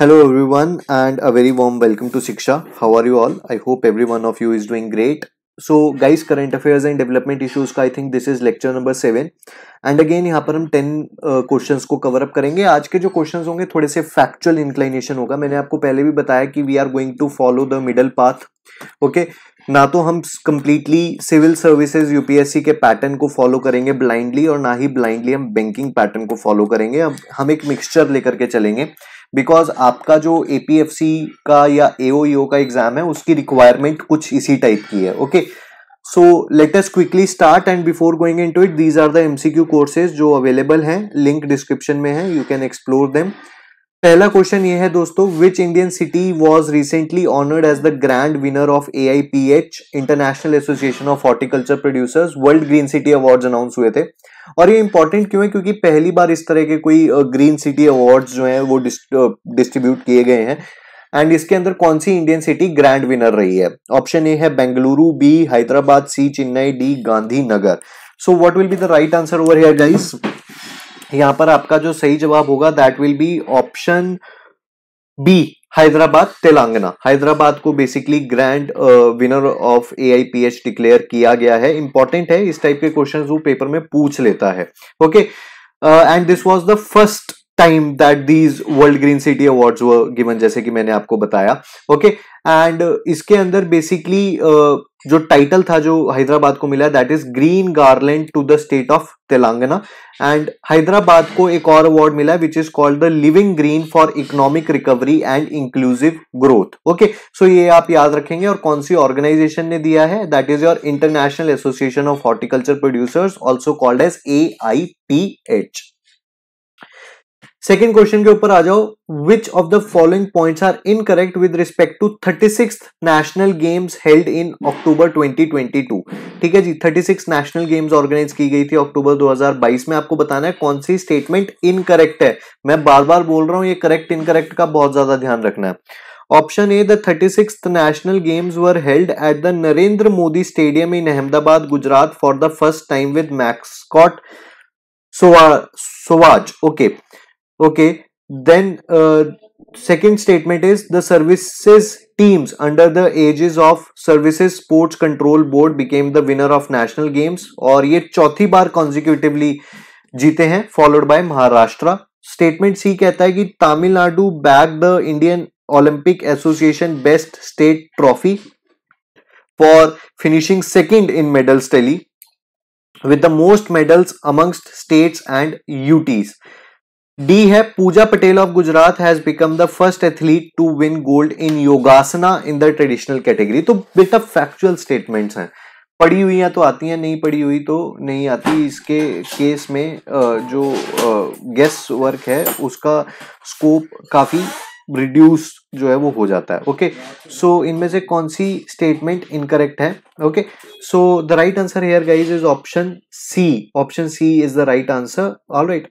Hello everyone and a very warm welcome to Shiksha how are you all I hope every one of you is doing great so guys current affairs and development issues का I think this is lecture number seven and again यहाँ पर हम ten questions uh, को cover up करेंगे आज के जो questions होंगे थोड़े से फैक्चुअल इंक्लाइनेशन होगा मैंने आपको पहले भी बताया कि we are going to follow the middle path okay ना तो हम कंप्लीटली सिविल सर्विसेज यूपीएससी के पैटर्न को फॉलो करेंगे ब्लाइंडली और ना ही ब्लाइंडली हम बैंकिंग पैटर्न को फॉलो करेंगे अब हम एक मिक्सचर लेकर के चलेंगे बिकॉज आपका जो ए का या ए e का एग्जाम है उसकी रिक्वायरमेंट कुछ इसी टाइप की है okay so let's quickly start and before going into it these are the MCQ courses जो अवेलेबल हैं लिंक डिस्क्रिप्शन में है यू कैन एक्सप्लोर देम पहला क्वेश्चन ये है दोस्तों which Indian city was recently honoured as the grand winner of A I P H international association of horticulture producers world green city award announce हुए थे और ये इंपॉर्टेंट क्यों है क्योंकि पहली बार इस तरह के कोई ग्रीन सिटी अवार्ड जो है वो डिस्ट्रीब्यूट किए गए हैं एंड इसके अंदर कौन सी इंडियन सिटी ग्रैंड विनर रही है ऑप्शन ए है Bengaluru B Hyderabad C Chennai D Gandhinagar so what will be the right answer over here guys यहां पर आपका जो सही जवाब होगा that will be option B Hyderabad Telangana Hyderabad को basically grand winner of AIPH declare किया गया है इंपॉर्टेंट है इस टाइप के क्वेश्चन वो पेपर में पूछ लेता है okay and this was the first time that these world green city award given जैसे कि मैंने आपको बताया ओके okay? एंड uh, इसके अंदर बेसिकली uh, जो टाइटल था जो हैदराबाद को मिला that is green garland to the state of Telangana and Hyderabad को एक और अवार्ड मिला which is called the living green for economic recovery and inclusive growth okay so ये आप याद रखेंगे और कौन सी ऑर्गेनाइजेशन ने दिया है that is your international association of horticulture producers also called as A I P H second question के ऊपर आ जाओ which of the following points are incorrect with respect to thirty six national games held in October 2022 ठीक है जी 36 national games organise की गई थी अक्टूबर 2022 में आपको बताना है कौन सी स्टेटमेंट इनकरेक्ट है मैं बार बार बोल रहा हूँ ये करेक्ट इनकरेक्ट का बहुत ज्यादा ध्यान रखना है option A the thirty six national games were held at the Narendra Modi stadium in Ahmedabad Gujarat for the first time with mascot Savaj okay okay. okay then uh, second statement is the services teams under the ages of services sports control board became the winner of national games aur ye chauthi bar consecutively jeete hain followed by maharashtra statement c kehta hai ki tamil nadu bagged the indian olympic association best state trophy for finishing second in medals tally with the most medals amongst states and UTs. D है Pooja Patel of Gujarat has become the first athlete to win gold in yogasana in the traditional category तो बेटा factual statements हैं पढ़ी हुई हैं तो आती हैं नहीं पढ़ी हुई तो नहीं आती इसके केस में जो गेस वर्क है उसका स्कोप काफी रिड्यूस जो है वो हो जाता है ओके सो इनमें से कौन सी स्टेटमेंट इनकरेक्ट है okay so the right answer here guys is option C option C is the right answer all right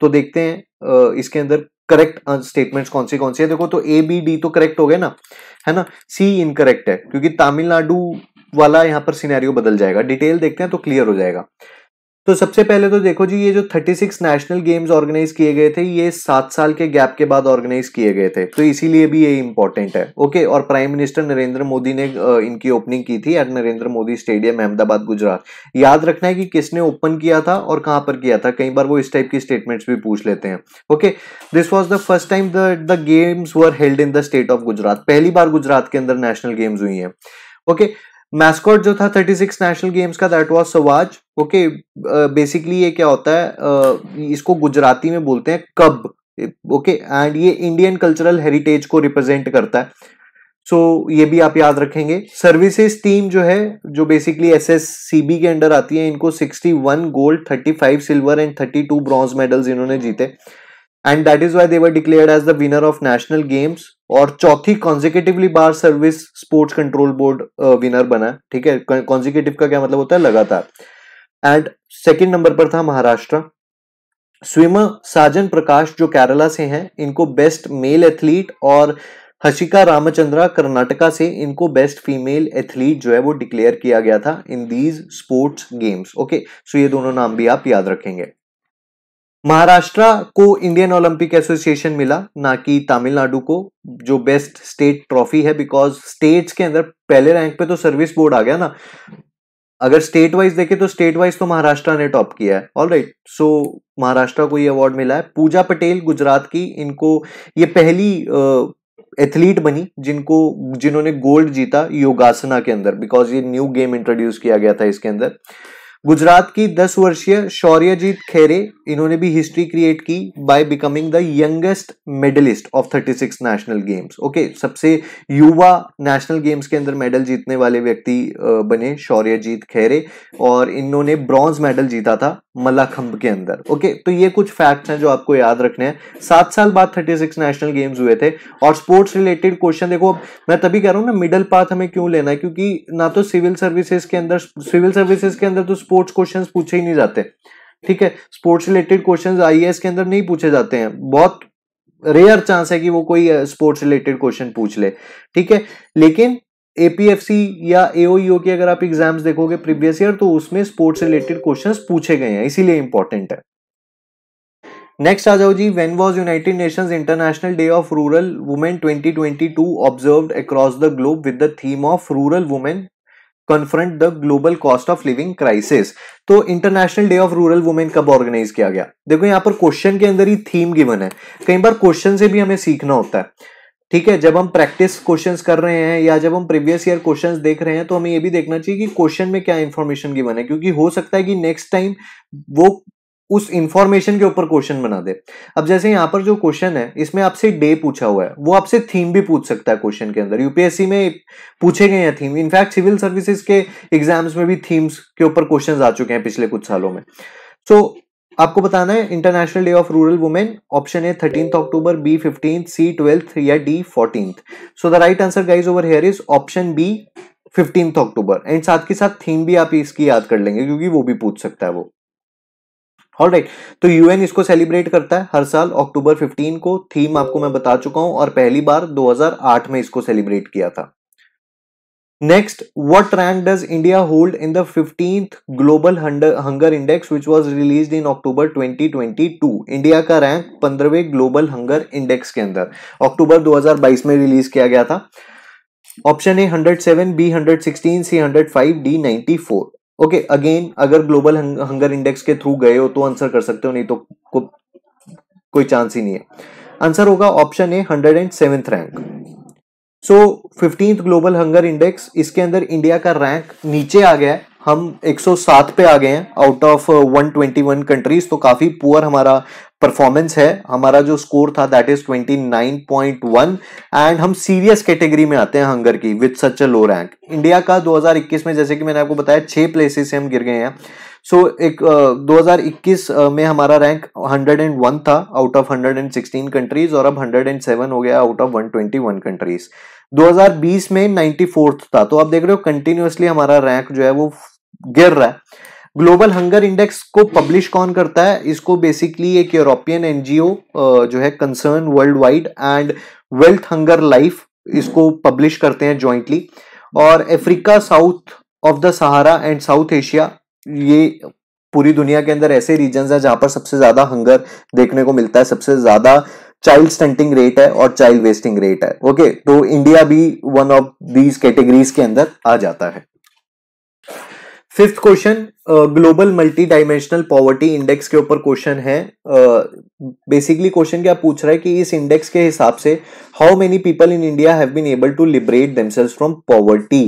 तो देखते हैं इसके अंदर करेक्ट स्टेटमेंट्स कौन सी कौन सी है देखो तो ए बी डी तो करेक्ट हो गए ना है ना सी इनकरेक्ट है क्योंकि तमिलनाडु वाला यहाँ पर सिनेरियो बदल जाएगा डिटेल देखते हैं तो क्लियर हो जाएगा तो सबसे पहले तो देखो जी ये जो 36 नेशनल गेम्स ऑर्गेनाइज किए गए थे ये सात साल के गैप के बाद ऑर्गेनाइज किए गए थे तो इसीलिए भी ये इंपॉर्टेंट है ओके और प्राइम मिनिस्टर नरेंद्र मोदी ने इनकी ओपनिंग की थी एट नरेंद्र मोदी स्टेडियम अहमदाबाद गुजरात याद रखना है कि किसने ओपन किया था और कहां पर किया था कई बार वो इस टाइप की स्टेटमेंट्स भी पूछ लेते हैं okay this was the first time the games were held in the state of Gujarat पहली बार गुजरात के अंदर नेशनल गेम्स हुई है ओके okay, मैस्कॉट जो था थर्टी सिक्स नेशनल गेम्स का that was Savaj okay basically ये क्या होता है uh, इसको गुजराती में बोलते हैं कब ओके एंड ये इंडियन कल्चरल हेरिटेज को रिप्रेजेंट करता है सो so, ये भी आप याद रखेंगे सर्विसेज टीम जो है जो basically S S C B के अंडर आती है इनको sixty one gold thirty five silver and thirty two bronze medals इन्होंने जीते and that is why they were declare as the winner of national games और चौथी कॉन्जिकेटिवली बार service sports control board winner बना ठीक है कॉन्जिकेटिव का क्या मतलब होता है लगातार एंड सेकेंड नंबर पर था महाराष्ट्र स्विमर साजन प्रकाश जो केरला से हैं इनको बेस्ट मेल एथलीट और हशिका रामचंद्रा कर्नाटका से इनको बेस्ट फीमेल एथलीट जो है वो डिक्लेयर किया गया था in these sports games okay so ये दोनों नाम भी आप याद रखेंगे महाराष्ट्र को इंडियन ओलंपिक एसोसिएशन मिला ना कि तमिलनाडु को जो बेस्ट स्टेट ट्रॉफी है बिकॉज स्टेट्स के अंदर पहले रैंक पे तो सर्विस बोर्ड आ गया ना अगर स्टेट वाइज देखें तो स्टेट वाइज तो महाराष्ट्र ने टॉप किया है ऑल राइट सो महाराष्ट्र को ये अवार्ड मिला है पूजा पटेल गुजरात की इनको ये पहली एथलीट बनी जिनको जिन्होंने गोल्ड जीता योगासना के अंदर बिकॉज ये न्यू गेम इंट्रोड्यूस किया गया था इसके अंदर गुजरात की 10 वर्षीय शौर्यजीत खेरे इन्होंने भी हिस्ट्री क्रिएट की by becoming the youngest medallist of 36 national games okay सबसे युवा नेशनल गेम्स के अंदर मेडल जीतने वाले व्यक्ति बने शौर्यजीत खेरे और इन्होंने ब्रॉन्ज मेडल जीता था मलाखंब के अंदर ओके तो ये कुछ फैक्ट्स हैं जो आपको याद रखने हैं सात साल बाद थर्टी नेशनल गेम्स हुए थे और स्पोर्ट्स रिलेटेड क्वेश्चन देखो मैं तभी कह रहा हूँ ना मिडल पाथ हमें क्यों लेना है क्योंकि ना तो सिविल सर्विसेज के अंदर सिविल सर्विसेज के अंदर तो स्पोर्ट्स क्वेश्चंस पूछे ही नहीं जाते ठीक है स्पोर्ट्स रिलेटेड क्वेश्चंस आईएएस के अंदर नहीं पूछे जाते हैं बहुत रेयर चांस है कि वो कोई स्पोर्ट्स रिलेटेड क्वेश्चन पूछ ले ठीक है लेकिन एपीएफसी या एओईओ e की अगर आप एग्जाम्स देखोगे प्रीवियस ईयर तो उसमें स्पोर्ट्स रिलेटेड क्वेश्चंस पूछे गए हैं इसीलिए इंपॉर्टेंट है नेक्स्ट आ जाओ G when was United Nations international day of rural women 2022 observed across the globe with the theme of rural women confront the global cost of living crisis तो international day of rural women कब organise किया गया देखो यहाँ पर question के अंदर ही theme given है कई बार क्वेश्चन से भी हमें सीखना होता है ठीक है जब हम प्रैक्टिस क्वेश्चंस कर रहे हैं या जब हम प्रीवियस ईयर क्वेश्चंस देख रहे हैं तो हमें ये भी देखना चाहिए कि क्वेश्चन में क्या इन्फॉर्मेशन गिवन है क्योंकि हो सकता है कि नेक्स्ट टाइम वो उस इंफॉर्मेशन के ऊपर क्वेश्चन बना दे अब जैसे यहां पर जो क्वेश्चन है इसमें आपसे डे पूछा हुआ है वो आपसे थीम भी पूछ सकता है क्वेश्चन के अंदर यूपीएससी में पूछे गए हैं थीम इनफैक्ट सिविल सर्विसेज के एग्जाम्स में भी थीम्स के ऊपर क्वेश्चन आ चुके हैं पिछले कुछ सालों में सो so, आपको बताना है international day of rural women option A thirteen October B fifteen C twelfth या D fourteen so the right answer guys over here is option B fifteenth October and साथ के साथ थीम भी आप इसकी याद कर लेंगे क्योंकि वो भी पूछ सकता है वो ऑल राइट तो यूएन इसको सेलिब्रेट करता है हर साल अक्टूबर 15 को थीम आपको मैं बता चुका हूं और पहली बार 2008 में इसको सेलिब्रेट किया था next what rank does India hold in the fifteen global hunger index which was release in October 2022 India का रैंक पंद्रहवें ग्लोबल हंगर इंडेक्स के अंदर अक्टूबर 2022 में रिलीज किया गया था option A 107 B 116 C 105 D 94 okay okay, again अगर global hunger index के थ्रू गए हो तो आंसर कर सकते हो नहीं तो को, कोई चांस ही नहीं है आंसर होगा option A hundred and seventh rank so fifteenth global hunger index इसके अंदर इंडिया का रैंक नीचे आ गया है हम 107 पे आ गए हैं आउट ऑफ 121 कंट्रीज तो काफ़ी पुअर हमारा परफॉर्मेंस है हमारा जो स्कोर था दैट इज 29.1 एंड हम सीरियस कैटेगरी में आते हैं हंगर की with such a low rank India का 2021 में जैसे कि मैंने आपको बताया छह प्लेसेस से हम गिर गए हैं सो so, एक uh, 2021 में हमारा रैंक 101 था आउट ऑफ 116 कंट्रीज और अब 107 हो गया आउट ऑफ 121 कंट्रीज 2020 में 94 था तो आप देख रहे हो कंटिन्यूसली हमारा रैंक जो है वो गिर रहा है ग्लोबल हंगर इंडेक्स को पब्लिश कौन करता है इसको बेसिकली एक यूरोपियन एनजीओ जो है concern world wide and Welthungerhilfe इसको पब्लिश करते हैं ज्वाइंटली और Africa south of the Sahara and South Asia ये पूरी दुनिया के अंदर ऐसे रीजन है जहां पर सबसे ज्यादा हंगर देखने को मिलता है सबसे ज्यादा चाइल्ड स्टंटिंग रेट है और चाइल्ड वेस्टिंग रेट है ओके तो इंडिया भी वन ऑफ दीज कैटेगरीज के अंदर आ जाता है fifth question global multi dimensional poverty index के ऊपर क्वेश्चन है बेसिकली क्वेश्चन क्या पूछ रहा है कि इस इंडेक्स के हिसाब से how many people in India have been able to liberate themselves from poverty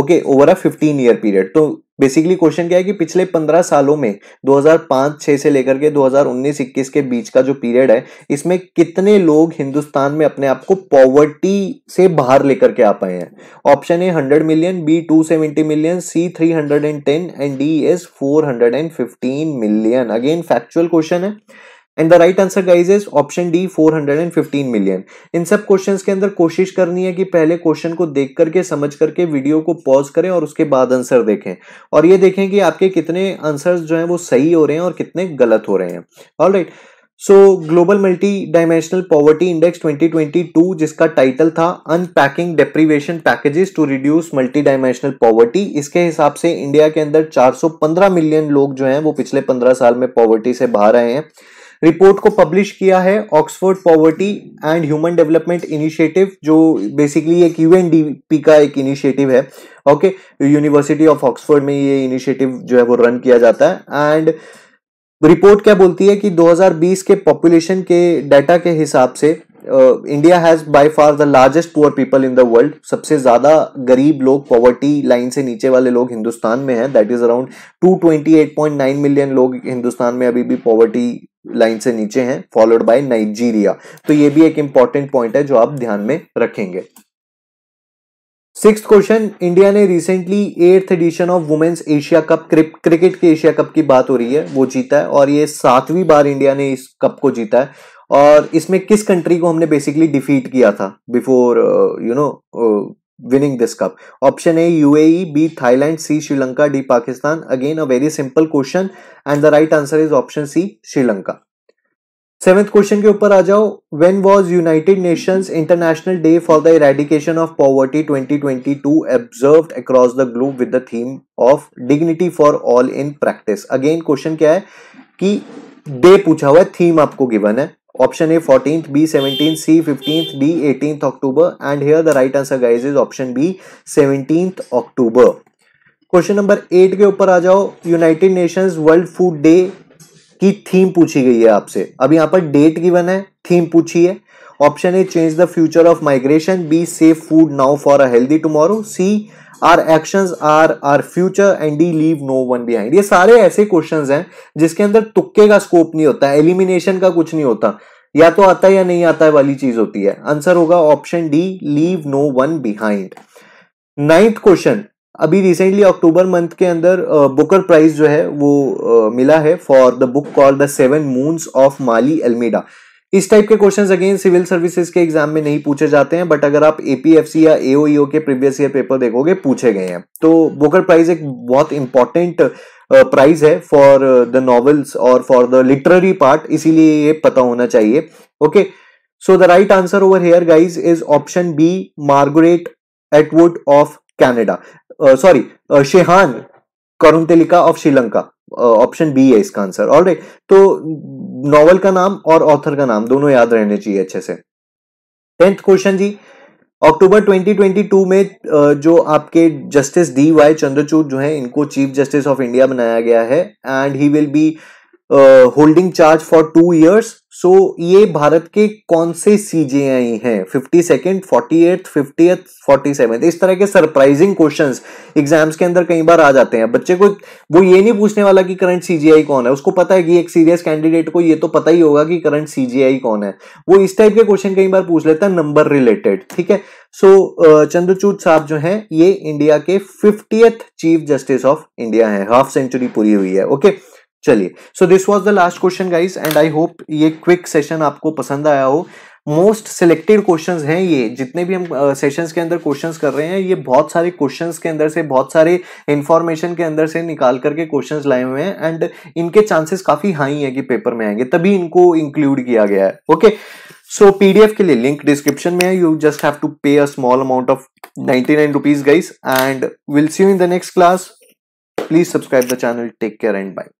okay over a 15 year period तो बेसिकली क्वेश्चन क्या है कि पिछले 15 सालों में 2005-6 से लेकर के 2019-21 के बीच का जो पीरियड है इसमें कितने लोग हिंदुस्तान में अपने आप को पॉवर्टी से बाहर लेकर के आ पाए हैं option A 100 million B 270 million C 310 and D A is 415 million again factual question है and the right answer guys is option D 415 million इन सब क्वेश्चन के अंदर कोशिश करनी है कि पहले क्वेश्चन को देख करके समझ करके वीडियो को पॉज करें और उसके बाद आंसर देखें और ये देखें कि आपके कितने आंसर जो है वो सही हो रहे हैं और कितने गलत हो रहे हैं all right right. So global multi dimensional poverty index 2022 जिसका टाइटल था unpacking deprivation packages to reduce multi dimensional poverty इसके हिसाब से इंडिया के अंदर 415 मिलियन लोग जो हैं वो पिछले 15 साल में पॉवर्टी से बाहर आए हैं रिपोर्ट को पब्लिश किया है Oxford poverty and human development initiative जो बेसिकली एक यू का एक इनिशिएटिव है ओके यूनिवर्सिटी ऑफ ऑक्सफोर्ड में ये इनिशिएटिव जो है वो रन किया जाता है एंड रिपोर्ट क्या बोलती है कि 2020 के पॉपुलेशन के डाटा के हिसाब से India has by far the largest poor people in the world सबसे ज्यादा गरीब लोग पॉवर्टी लाइन से नीचे वाले लोग हिंदुस्तान में हैं दैट इज अराउंड 228.9 मिलियन लोग हिंदुस्तान में अभी भी पॉवर्टी लाइन से नीचे हैं फॉलोड बाय नाइजीरिया तो ये भी एक इंपॉर्टेंट पॉइंट है जो आप ध्यान में रखेंगे सिक्स क्वेश्चन इंडिया ने recently eighth edition of women's Asia cup cricket के एशिया कप की बात हो रही है वो जीता है और ये सातवीं बार इंडिया ने इस कप को जीता है और इसमें किस कंट्री को हमने बेसिकली डिफीट किया था before you know winning this cup option A UAE B Thailand C Sri Lanka D Pakistan again a very simple question and the right answer is option C Sri Lanka seventh question के ऊपर आ जाओ when was United Nations international day for the eradication of poverty 2022 observe across the globe with the theme of dignity for all in practice again question क्या है कि day पूछा हुआ है थीम आपको गिवन है option A fourteen B seventeen C fifteenth D eighteen October and here the right answer guys is option B seventeen October question number eight के ऊपर आ जाओ United Nations world food day की theme पूछी गई है आपसे अब यहाँ पर डेट गिवन है थीम पूछी है option A change the future of migration B save food now for a healthy tomorrow C our actions are our future and D leave no one behind ये सारे ऐसे क्वेश्चंस हैं जिसके अंदर तुक्के का स्कोप नहीं होता एलिमिनेशन का कुछ नहीं होता या तो आता है या नहीं आता है वाली चीज होती है आंसर होगा option D leave no one behind ninth question अभी रिसेंटली अक्टूबर मंथ के अंदर बुकर प्राइज जो है वो मिला है for the book call the seven moons of Maali Almeida इस टाइप के क्वेश्चंस अगेन सिविल सर्विसेज के एग्जाम में नहीं पूछे जाते हैं बट अगर आप एपीएफसी या एओईओ e के प्रीवियस ईयर पेपर देखोगे पूछे गए हैं तो बुकर प्राइज एक बहुत इंपॉर्टेंट प्राइज है फॉर द नॉवेल्स और फॉर द लिटररी पार्ट इसीलिए ये पता होना चाहिए okay so the right answer over here guys is option B Margaret Atwood of Canada sorry Shehan Karunatilaka of Sri Lanka option B है इसका आंसर राइट तो नॉवल का नाम और ऑथर का नाम दोनों याद रहने चाहिए अच्छे से टेंथ क्वेश्चन जी अक्टूबर 2022 में uh, जो आपके जस्टिस डी वाई चंद्रचूड जो है इनको चीफ जस्टिस ऑफ इंडिया बनाया गया है and he will be holding charge for two years so so, ये भारत के कौन से सीजे आई है fifty second forty eighth fifty eighth forty seven इस तरह के सरप्राइजिंग क्वेश्चन एग्जाम्स के अंदर कई बार आ जाते हैं बच्चे को वो ये नहीं पूछने वाला कि करंट सीजीआई कौन है उसको पता है कि एक सीरियस कैंडिडेट को ये तो पता ही होगा कि करंट सीजीआई कौन है वो इस टाइप के क्वेश्चन कई बार पूछ लेता है नंबर रिलेटेड ठीक है सो so, चंद्रचूड साहब जो है ये इंडिया के fifty chief justice of India है हाफ सेंचुरी पूरी हुई है ओके okay? चलिए so this was the last question guys and I hope ये क्विक सेशन आपको पसंद आया हो मोस्ट सिलेक्टेड क्वेश्चन हैं ये जितने भी हम सेशन uh, के अंदर क्वेश्चन कर रहे हैं ये बहुत सारे क्वेश्चन के अंदर से बहुत सारे इन्फॉर्मेशन के अंदर से निकाल करके क्वेश्चन लाए हुए हैं एंड इनके चांसेस काफ़ी हाई है कि पेपर में आएंगे तभी इनको इंक्लूड किया गया है ओके सो पीडीएफ के लिए लिंक डिस्क्रिप्शन में है you just have to pay a small amount of ninety nine rupees guys and will see you in the next class please subscribe the channel take care and bye